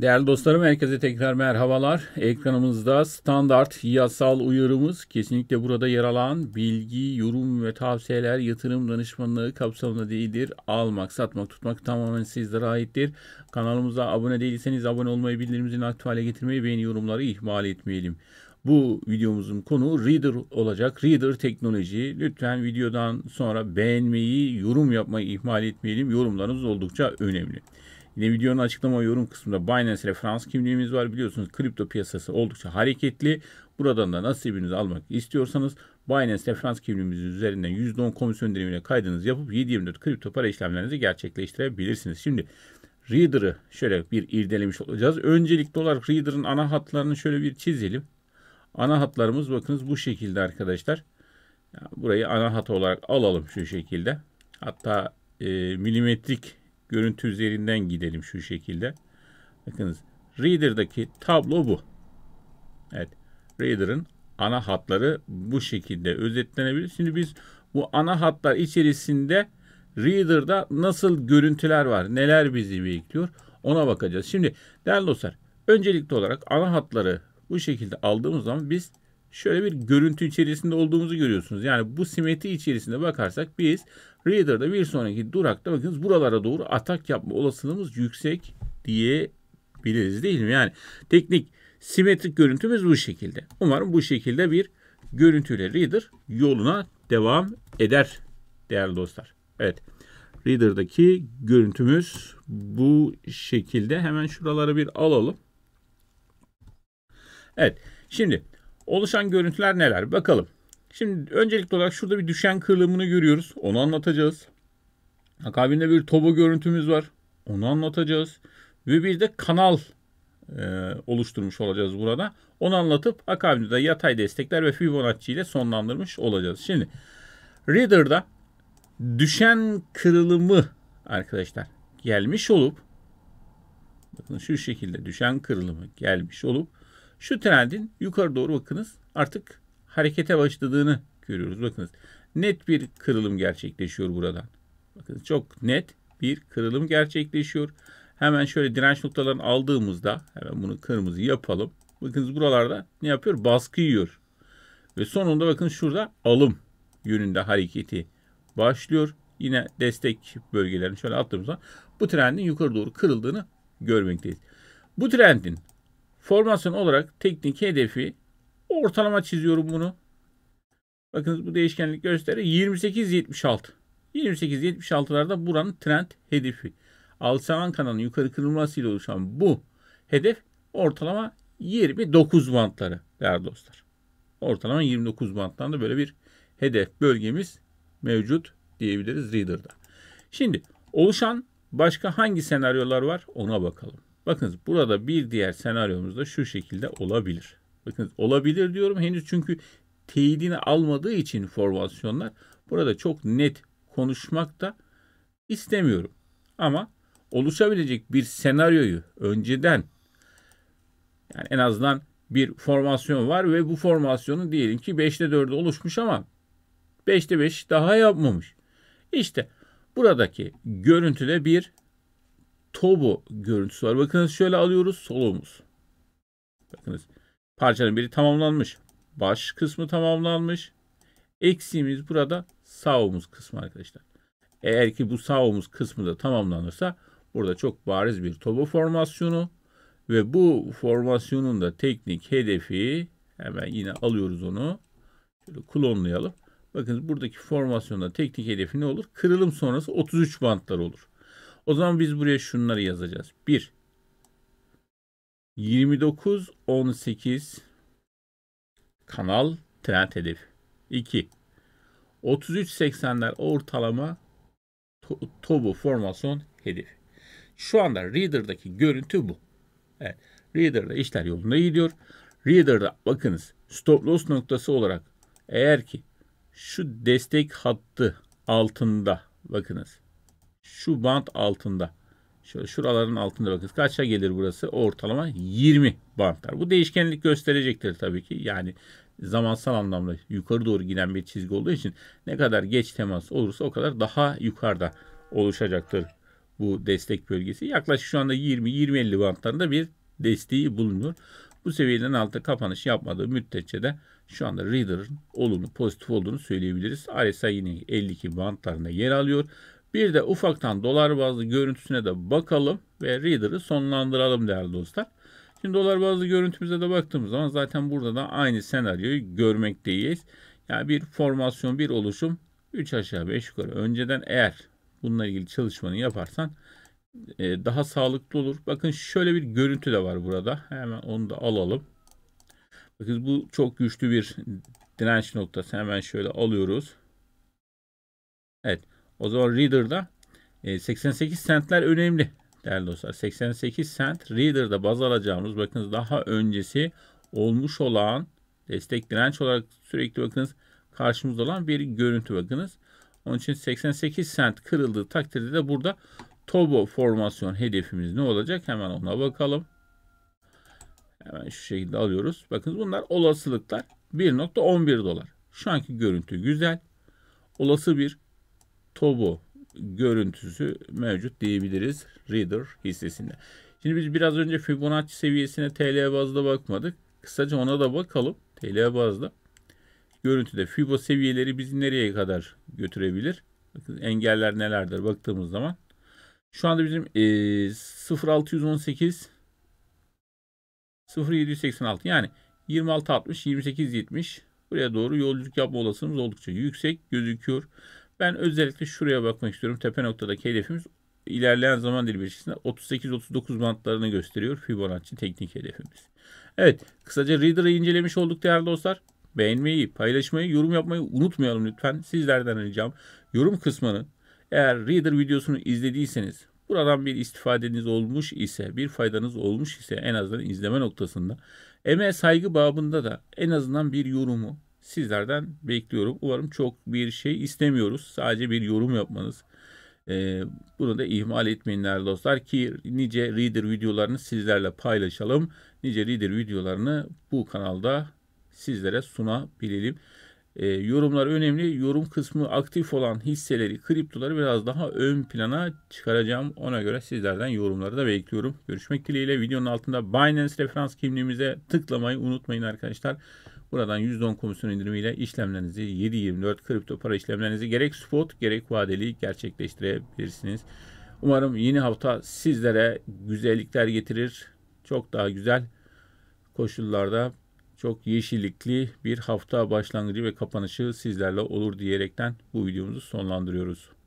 Değerli dostlarım herkese tekrar merhabalar. Ekranımızda standart yasal uyarımız kesinlikle burada yer alan bilgi, yorum ve tavsiyeler yatırım danışmanlığı kapsamında değildir. Almak, satmak, tutmak tamamen sizlere aittir. Kanalımıza abone değilseniz abone olmayı, bildirimizin aktif getirmeyi, beğeni yorumları ihmal etmeyelim. Bu videomuzun konu Reader olacak. Reader teknoloji. Lütfen videodan sonra beğenmeyi, yorum yapmayı ihmal etmeyelim. Yorumlarınız oldukça önemli. Yine videonun açıklama yorum kısmında Binance referans kimliğimiz var. Biliyorsunuz kripto piyasası oldukça hareketli. Buradan da nasibinizi almak istiyorsanız Binance referans kimliğimizin üzerinden %10 komisyon indirimiyle kaydınızı yapıp 7.24 kripto para işlemlerinizi gerçekleştirebilirsiniz. Şimdi Reader'ı şöyle bir irdelemiş olacağız. Öncelikli olarak Reader'ın ana hatlarını şöyle bir çizelim. Ana hatlarımız bakınız bu şekilde arkadaşlar. Burayı ana hat olarak alalım şu şekilde. Hatta e, milimetrik görüntü üzerinden gidelim şu şekilde. Bakınız Reader'daki tablo bu. Evet. Reader'ın ana hatları bu şekilde özetlenebilir. Şimdi biz bu ana hatlar içerisinde Reader'da nasıl görüntüler var, neler bizi bekliyor ona bakacağız. Şimdi değerli dostlar öncelikli olarak ana hatları bu şekilde aldığımız zaman biz şöyle bir görüntü içerisinde olduğumuzu görüyorsunuz. Yani bu simetri içerisinde bakarsak biz Reader'da bir sonraki durakta bakınız buralara doğru atak yapma olasılığımız yüksek diyebiliriz değil mi? Yani teknik simetrik görüntümüz bu şekilde. Umarım bu şekilde bir görüntüyle Reader yoluna devam eder değerli dostlar. Evet. Reader'daki görüntümüz bu şekilde. Hemen şuraları bir alalım. Evet. Şimdi oluşan görüntüler neler? Bakalım. Şimdi öncelikli olarak şurada bir düşen kırılımını görüyoruz. Onu anlatacağız. Akabinde bir tobo görüntümüz var. Onu anlatacağız. Ve bir de kanal e, oluşturmuş olacağız burada. Onu anlatıp akabinde de yatay destekler ve Fibonacci ile sonlandırmış olacağız. Şimdi Reader'da düşen kırılımı arkadaşlar gelmiş olup bakın şu şekilde düşen kırılımı gelmiş olup şu trendin yukarı doğru bakınız artık harekete başladığını görüyoruz. Bakınız net bir kırılım gerçekleşiyor buradan. Bakın çok net bir kırılım gerçekleşiyor. Hemen şöyle direnç noktalarını aldığımızda hemen bunu kırmızı yapalım. Bakınız buralarda ne yapıyor? Baskı yiyor. Ve sonunda bakın şurada alım yönünde hareketi başlıyor. Yine destek bölgelerini şöyle attığımızda bu trendin yukarı doğru kırıldığını görmekteyiz. Bu trendin Formasyon olarak teknik hedefi ortalama çiziyorum bunu. Bakınız bu değişkenlik gösteriyor. 28-76. 28-76'larda buranın trend hedefi. Alçalan kanalın yukarı kırılmasıyla oluşan bu hedef ortalama 29 bantları değerli dostlar. Ortalama 29 banttan da böyle bir hedef bölgemiz mevcut diyebiliriz Reader'da. Şimdi oluşan başka hangi senaryolar var ona bakalım. Bakınız burada bir diğer senaryomuz da şu şekilde olabilir. Bakınız olabilir diyorum henüz çünkü teyidini almadığı için formasyonlar burada çok net konuşmak da istemiyorum. Ama oluşabilecek bir senaryoyu önceden yani en azından bir formasyon var ve bu formasyonu diyelim ki 5'te 4'e oluşmuş ama 5'te 5 daha yapmamış. İşte buradaki görüntüde bir Tobo görüntüsü var. Bakınız şöyle alıyoruz solumuz. Bakınız parçanın biri tamamlanmış. Baş kısmı tamamlanmış. Eksiğimiz burada sağımız kısmı arkadaşlar. Eğer ki bu sağımız kısmı da tamamlanırsa burada çok bariz bir tobo formasyonu ve bu formasyonun da teknik hedefi hemen yine alıyoruz onu. Şöyle klonlayalım. Bakın buradaki formasyonda teknik hedefi ne olur? Kırılım sonrası 33 bantlar olur. O zaman biz buraya şunları yazacağız. 1 29 18 kanal trend hedef. 2 33 80'ler ortalama tobu formasyon hedef. Şu anda Reader'daki görüntü bu. Evet. Reader'da işler yolunda gidiyor. Reader'da bakınız stop loss noktası olarak eğer ki şu destek hattı altında bakınız şu band altında. Şöyle şuraların altında bakın. Kaça gelir burası? Ortalama 20 bantlar. Bu değişkenlik gösterecektir tabii ki. Yani zamansal anlamda yukarı doğru giden bir çizgi olduğu için ne kadar geç temas olursa o kadar daha yukarıda oluşacaktır bu destek bölgesi. Yaklaşık şu anda 20-20-50 bantlarında bir desteği bulunur. Bu seviyeden altı kapanış yapmadığı müddetçe de şu anda Reader'ın olumlu pozitif olduğunu söyleyebiliriz. RSI yine 52 bantlarında yer alıyor. Bir de ufaktan dolar bazlı görüntüsüne de bakalım ve Reader'ı sonlandıralım değerli dostlar. Şimdi dolar bazlı görüntümüze de baktığımız zaman zaten burada da aynı senaryoyu görmekteyiz. Yani bir formasyon, bir oluşum 3 aşağı 5 yukarı. Önceden eğer bununla ilgili çalışmanı yaparsan e, daha sağlıklı olur. Bakın şöyle bir görüntü de var burada. Hemen onu da alalım. Bakın bu çok güçlü bir direnç noktası. Hemen şöyle alıyoruz. Evet. O zaman Reader'da 88 e, centler önemli değerli dostlar. 88 cent Reader'da baz alacağımız bakınız daha öncesi olmuş olan destek direnç olarak sürekli bakınız karşımızda olan bir görüntü bakınız. Onun için 88 cent kırıldığı takdirde de burada Tobo formasyon hedefimiz ne olacak? Hemen ona bakalım. Hemen şu şekilde alıyoruz. Bakınız bunlar olasılıklar 1.11 dolar. Şu anki görüntü güzel. Olası bir Tobu görüntüsü mevcut diyebiliriz Reader hissesinde. Şimdi biz biraz önce Fibonacci seviyesine TL bazda bakmadık. Kısaca ona da bakalım TL bazda. Görüntüde Fibo seviyeleri bizi nereye kadar götürebilir? Bakın engeller nelerdir baktığımız zaman. Şu anda bizim e, 0618 0786 yani 2660 2870 buraya doğru yolculuk yapma olasılığımız oldukça yüksek gözüküyor. Ben özellikle şuraya bakmak istiyorum. Tepe noktadaki hedefimiz ilerleyen zaman dil bileşikisinde 38-39 bantlarını gösteriyor Fibonacci teknik hedefimiz. Evet kısaca Reader'ı incelemiş olduk değerli dostlar. Beğenmeyi, paylaşmayı, yorum yapmayı unutmayalım lütfen. Sizlerden ricam yorum kısmını eğer Reader videosunu izlediyseniz buradan bir istifadeniz olmuş ise, bir faydanız olmuş ise en azından izleme noktasında emeğe saygı babında da en azından bir yorumu sizlerden bekliyorum. Umarım çok bir şey istemiyoruz. Sadece bir yorum yapmanız. Ee, bunu da ihmal etmeyinler dostlar ki nice reader videolarını sizlerle paylaşalım. Nice reader videolarını bu kanalda sizlere sunabilelim. E, yorumlar önemli. Yorum kısmı aktif olan hisseleri, kriptoları biraz daha ön plana çıkaracağım. Ona göre sizlerden yorumları da bekliyorum. Görüşmek dileğiyle. Videonun altında Binance referans kimliğimize tıklamayı unutmayın arkadaşlar. Buradan %10 komisyon indirimiyle işlemlerinizi 7-24 kripto para işlemlerinizi gerek spot gerek vadeli gerçekleştirebilirsiniz. Umarım yeni hafta sizlere güzellikler getirir. Çok daha güzel koşullarda çok yeşillikli bir hafta başlangıcı ve kapanışı sizlerle olur diyerekten bu videomuzu sonlandırıyoruz.